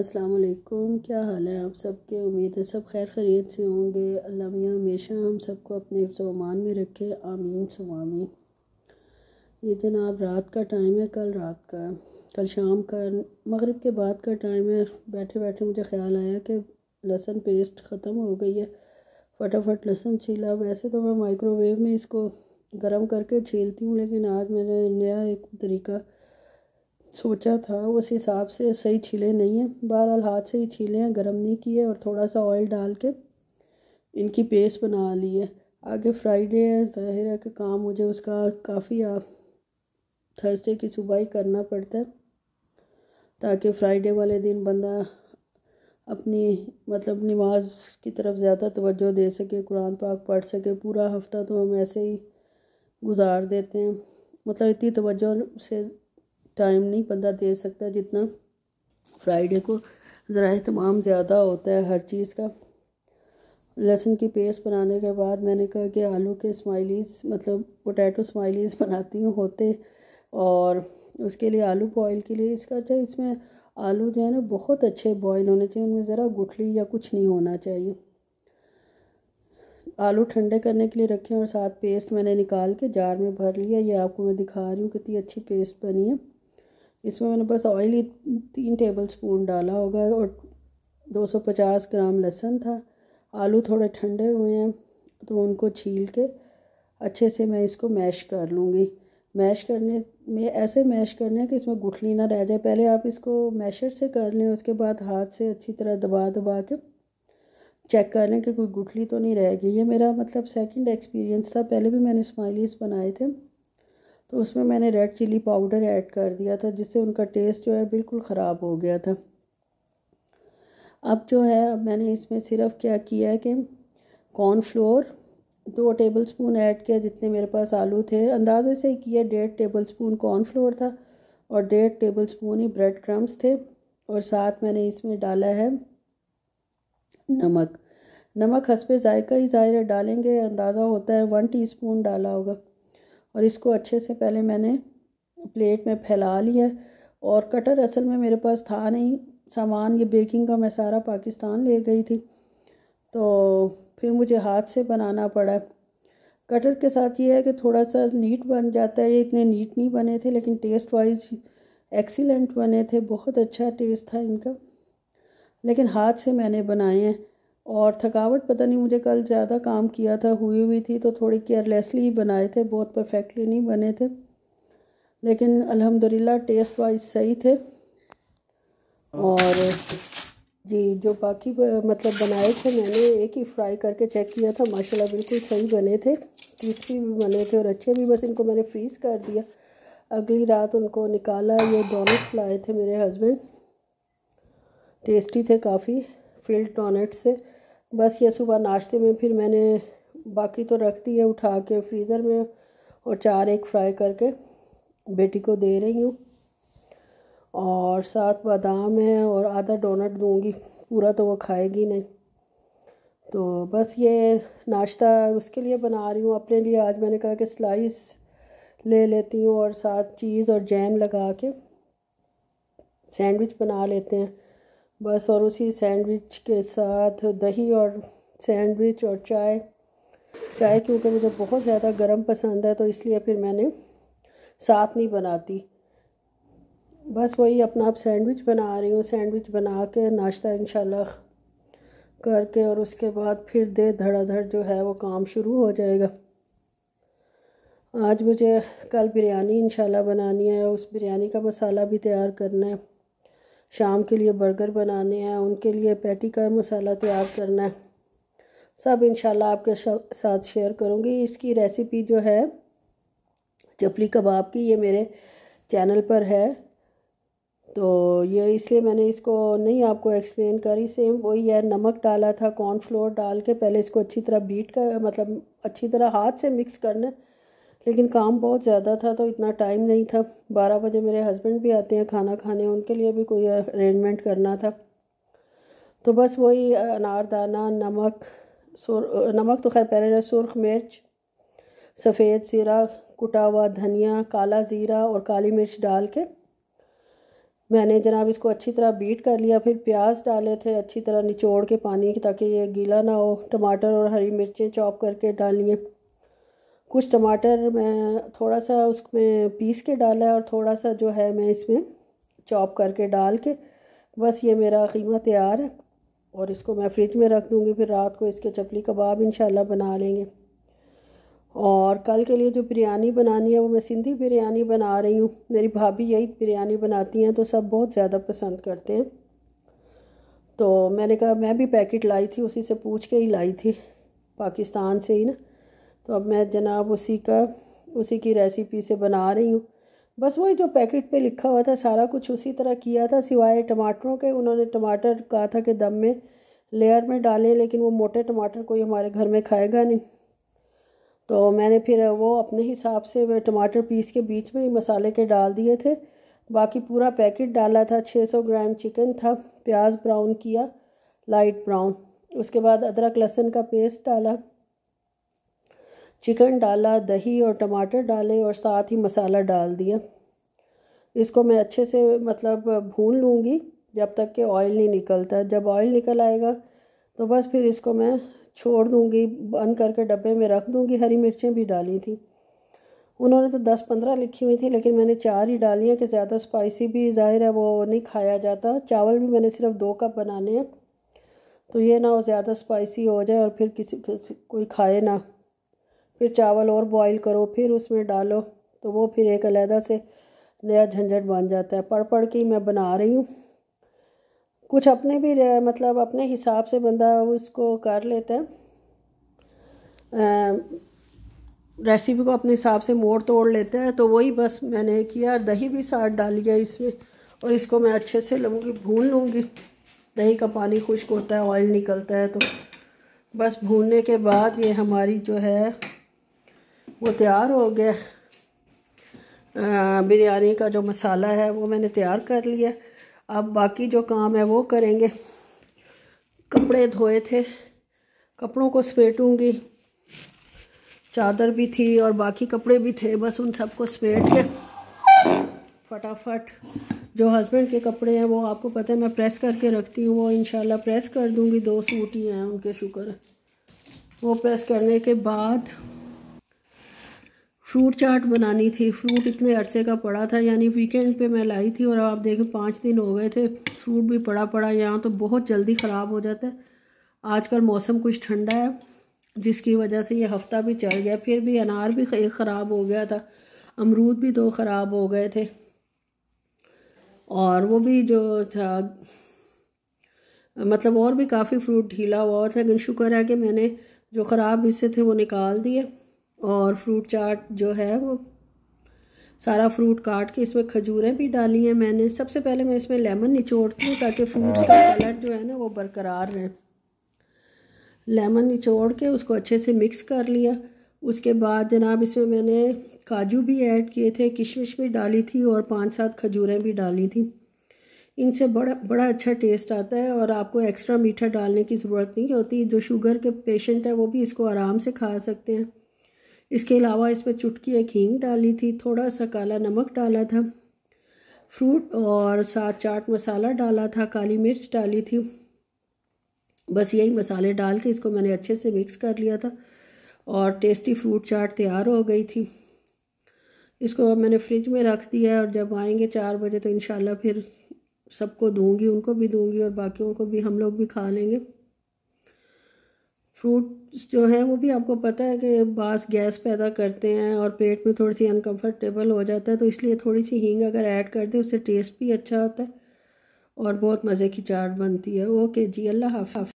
अस्सलाम वालेकुम क्या हाल है आप सबके उम्मीद है सब खैर खरीत से होंगे अल्लाह मियाँ हमेशा हम सबको अपने सामान में रखे आमीन सवामी ये जनाब रात का टाइम है कल रात का कल शाम का मगरिब के बाद का टाइम है बैठे बैठे मुझे ख्याल आया कि लहसुन पेस्ट ख़त्म हो गई है फटाफट लहसुन छीला वैसे तो मैं माइक्रोवेव में इसको गर्म करके छीलती हूँ लेकिन आज मैंने नया एक तरीका सोचा था उस हिसाब से सही छिले नहीं हैं बहरहाल हाथ से ही छीले हैं गर्म नहीं किए और थोड़ा सा ऑयल डाल के इनकी पेस्ट बना ली है आगे फ्राइडे है जाहिर है कि काम मुझे उसका काफ़ी थर्सडे की सुबह ही करना पड़ता है ताकि फ्राइडे वाले दिन बंदा अपनी मतलब नमाज की तरफ ज़्यादा तवज्जो दे सके कुरान पाक पढ़ सके पूरा हफ्ता तो हम ऐसे ही गुजार देते हैं मतलब इतनी तवज्जो से टाइम नहीं बंदा दे सकता जितना फ्राइडे को ज़रा तमाम ज़्यादा होता है हर चीज़ का लहसुन की पेस्ट बनाने के बाद मैंने कहा कि आलू के स्माइलीज मतलब पोटैटो स्माइलीज बनाती हूँ होते और उसके लिए आलू बॉईल के लिए इसका अच्छा इसमें आलू जो है ना बहुत अच्छे बॉईल होने चाहिए उनमें ज़रा गुठली या कुछ नहीं होना चाहिए आलू ठंडे करने के लिए रखे और साथ पेस्ट मैंने निकाल के जार में भर लिया ये आपको मैं दिखा रही हूँ कितनी अच्छी पेस्ट बनी है इसमें मैंने बस ऑयल ही तीन टेबल स्पून डाला होगा और 250 ग्राम लहसुन था आलू थोड़े ठंडे हुए हैं तो उनको छील के अच्छे से मैं इसको मैश कर लूँगी मैश करने में ऐसे मैश करने है कि इसमें गुठली ना रह जाए पहले आप इसको मैशर से कर लें उसके बाद हाथ से अच्छी तरह दबा दबा के चेक कर लें कि कोई गुठली तो नहीं रह गई ये मेरा मतलब सेकंड एक्सपीरियंस था पहले भी मैंने स्माइलीज बनाए थे तो उसमें मैंने रेड चिली पाउडर ऐड कर दिया था जिससे उनका टेस्ट जो है बिल्कुल ख़राब हो गया था अब जो है अब मैंने इसमें सिर्फ क्या किया है कि कॉर्नफ्लोर दो टेबल स्पून ऐड किया जितने मेरे पास आलू थे अंदाजे से ही किया डेढ़ टेबल स्पून कॉर्नफ्लोर था और डेढ़ टेबल स्पून ही ब्रेड क्रम्स थे और साथ मैंने इसमें डाला है नमक नमक हंसपे जायका ही ज़ाहिर डालेंगे अंदाज़ा होता है वन टीस्पून डाला होगा और इसको अच्छे से पहले मैंने प्लेट में फैला लिया और कटर असल में मेरे पास था नहीं सामान ये बेकिंग का मैं सारा पाकिस्तान ले गई थी तो फिर मुझे हाथ से बनाना पड़ा कटर के साथ ये है कि थोड़ा सा नीट बन जाता है ये इतने नीट नहीं बने थे लेकिन टेस्ट वाइज एक्सीलेंट बने थे बहुत अच्छा टेस्ट था इनका लेकिन हाथ से मैंने बनाए हैं और थकावट पता नहीं मुझे कल ज़्यादा काम किया था हुई हुई थी तो थोड़ी केयरलेसली ही बनाए थे बहुत परफेक्टली नहीं बने थे लेकिन अल्हम्दुलिल्लाह टेस्ट वाइज सही थे और जी जो बाकी मतलब बनाए थे मैंने एक ही फ्राई करके चेक किया था माशाल्लाह बिल्कुल सही बने थे क्रिस्पी भी बने थे और अच्छे भी बस इनको मैंने फ्रीज़ कर दिया अगली रात उनको निकाला ये डोनट्स लाए थे मेरे हस्बैंड टेस्टी थे काफ़ी फील्ड डोनट्स से बस ये सुबह नाश्ते में फिर मैंने बाकी तो रख दी है उठा के फ्रीज़र में और चार एक फ्राई करके बेटी को दे रही हूँ और साथ बादाम है और आधा डोनट दूँगी पूरा तो वो खाएगी नहीं तो बस ये नाश्ता उसके लिए बना रही हूँ अपने लिए आज मैंने कहा कि स्लाइस ले लेती हूँ और साथ चीज़ और जैम लगा के सैंडविच बना लेते हैं बस और उसी सैंडविच के साथ दही और सैंडविच और चाय चाय क्योंकि मुझे बहुत ज़्यादा गर्म पसंद है तो इसलिए फिर मैंने साथ नहीं बनाती बस वही अपना आप सैंडविच बना रही हूँ सैंडविच बना के नाश्ता इन करके और उसके बाद फिर दे धड़ाधड़ जो है वो काम शुरू हो जाएगा आज मुझे कल बिरयानी इनशाला बनानी है उस बिरयानी का मसाला भी तैयार करना है शाम के लिए बर्गर बनाने हैं उनके लिए पैटी का मसाला तैयार करना है सब इन आपके साथ शेयर करूँगी इसकी रेसिपी जो है चपली कबाब की ये मेरे चैनल पर है तो ये इसलिए मैंने इसको नहीं आपको एक्सप्लेन करी सेम वही है नमक डाला था कॉर्नफ्लोर डाल के पहले इसको अच्छी तरह बीट कर मतलब अच्छी तरह हाथ से मिक्स करना लेकिन काम बहुत ज़्यादा था तो इतना टाइम नहीं था बारह बजे मेरे हस्बैंड भी आते हैं खाना खाने उनके लिए भी कोई अरेंजमेंट करना था तो बस वही अनारदाना नमक सुर नमक तो खैर पहले सुरख मिर्च सफ़ेद ज़ीरा कुटा हुआ धनिया काला ज़ीरा और काली मिर्च डाल के मैंने जनाब इसको अच्छी तरह बीट कर लिया फिर प्याज डाले थे अच्छी तरह निचोड़ के पानी ताकि ये गीला ना हो टमाटर और हरी मिर्चें चॉप करके डालिए कुछ टमाटर मैं थोड़ा सा उसमें पीस के डाला है और थोड़ा सा जो है मैं इसमें चॉप करके डाल के बस ये मेरा कीमा तैयार है और इसको मैं फ्रिज में रख दूँगी फिर रात को इसके चपली कबाब इन बना लेंगे और कल के लिए जो बिरयानी बनानी है वो मैं सिंधी बिरयानी बना रही हूँ मेरी भाभी यही बिरयानी बनाती हैं तो सब बहुत ज़्यादा पसंद करते हैं तो मैंने कहा मैं भी पैकेट लाई थी उसी से पूछ के ही लाई थी पाकिस्तान से ही ना तो अब मैं जनाब उसी का उसी की रेसिपी से बना रही हूँ बस वही जो पैकेट पे लिखा हुआ था सारा कुछ उसी तरह किया था सिवाय टमाटरों के उन्होंने टमाटर कहा था कि दम में लेयर में डालें लेकिन वो मोटे टमाटर कोई हमारे घर में खाएगा नहीं तो मैंने फिर वो अपने हिसाब से टमाटर पीस के बीच में ही मसाले के डाल दिए थे बाकी पूरा पैकेट डाला था 600 ग्राम चिकन था प्याज ब्राउन किया लाइट ब्राउन उसके बाद अदरक लहसुन का पेस्ट डाला चिकन डाला दही और टमाटर डाले और साथ ही मसाला डाल दिया इसको मैं अच्छे से मतलब भून लूँगी जब तक कि ऑयल नहीं निकलता जब ऑयल निकल आएगा तो बस फिर इसको मैं छोड़ दूँगी बंद करके डब्बे में रख दूँगी हरी मिर्चें भी डाली थी उन्होंने तो दस पंद्रह लिखी हुई थी लेकिन मैंने चार ही डाली हैं कि ज़्यादा स्पाइसी भी ज़ाहिर है वो नहीं खाया जाता चावल भी मैंने सिर्फ दो कप बनाने हैं तो ये ना हो ज़्यादा स्पाइसी हो जाए और फिर किसी, किसी कोई खाए ना फिर चावल और बॉईल करो फिर उसमें डालो तो वो फिर एक अलहदा से नया झंझट बन जाता है पढ़ पढ़ के मैं बना रही हूँ कुछ अपने भी मतलब अपने हिसाब से बंदा उसको कर लेता है रेसिपी को अपने हिसाब से मोड़ तोड़ लेता है तो वही बस मैंने किया दही भी साथ डाल लिया इसमें और इसको मैं अच्छे से लूँगी भून लूँगी दही का पानी खुश्क होता है ऑयल निकलता है तो बस भूनने के बाद ये हमारी जो है वो तैयार हो गया बिरयानी का जो मसाला है वो मैंने तैयार कर लिया अब बाकी जो काम है वो करेंगे कपड़े धोए थे कपड़ों को समेटूँगी चादर भी थी और बाकी कपड़े भी थे बस उन सबको समेट के फटाफट जो हस्बैंड के कपड़े हैं वो आपको पता है मैं प्रेस करके रखती हूँ वो इनशाला प्रेस कर दूँगी दो सूट ही हैं उनके शुक्र वो प्रेस करने के बाद फ्रूट चाट बनानी थी फ्रूट इतने अरसे का पड़ा था यानी वीकेंड पे मैं लाई थी और आप देखें पाँच दिन हो गए थे फ्रूट भी पड़ा पड़ा यहाँ तो बहुत जल्दी ख़राब हो जाता है आजकल मौसम कुछ ठंडा है जिसकी वजह से ये हफ़्ता भी चल गया फिर भी अनार भी एक ख़राब हो गया था अमरूद भी दो ख़राब हो गए थे और वो भी जो था मतलब और भी काफ़ी फ्रूट ढीला हुआ था लेकिन शुक्र है कि मैंने जो ख़राब हिस्से थे वो निकाल दिए और फ्रूट चाट जो है वो सारा फ्रूट काट के इसमें खजूरें भी डाली हैं मैंने सबसे पहले मैं इसमें लेमन निचोड़ती हूँ ताकि फ्रूट्स का कलर जो है ना वो बरकरार रहे लेमन निचोड़ के उसको अच्छे से मिक्स कर लिया उसके बाद जनाब इसमें मैंने काजू भी ऐड किए थे किशमिश भी डाली थी और पांच सात खजूरें भी डाली थी इनसे बड़ा बड़ा अच्छा टेस्ट आता है और आपको एक्स्ट्रा मीठा डालने की ज़रूरत नहीं होती जो शुगर के पेशेंट हैं वो भी इसको आराम से खा सकते हैं इसके अलावा इस पर चुटकी एक हींग डाली थी थोड़ा सा काला नमक डाला था फ्रूट और साथ चाट मसाला डाला था काली मिर्च डाली थी बस यही मसाले डाल के इसको मैंने अच्छे से मिक्स कर लिया था और टेस्टी फ्रूट चाट तैयार हो गई थी इसको अब मैंने फ्रिज में रख दिया है और जब आएंगे चार बजे तो इन फिर सबको दूंगी उनको भी दूंगी और बाकियों को भी हम लोग भी खा लेंगे फ्रूट्स जो हैं वो भी आपको पता है कि बास गैस पैदा करते हैं और पेट में थोड़ी सी अनकंफर्टेबल हो जाता है तो इसलिए थोड़ी सी हींग अगर ऐड कर दें उससे टेस्ट भी अच्छा होता है और बहुत मज़े की चाट बनती है ओके जी अल्लाह हाफ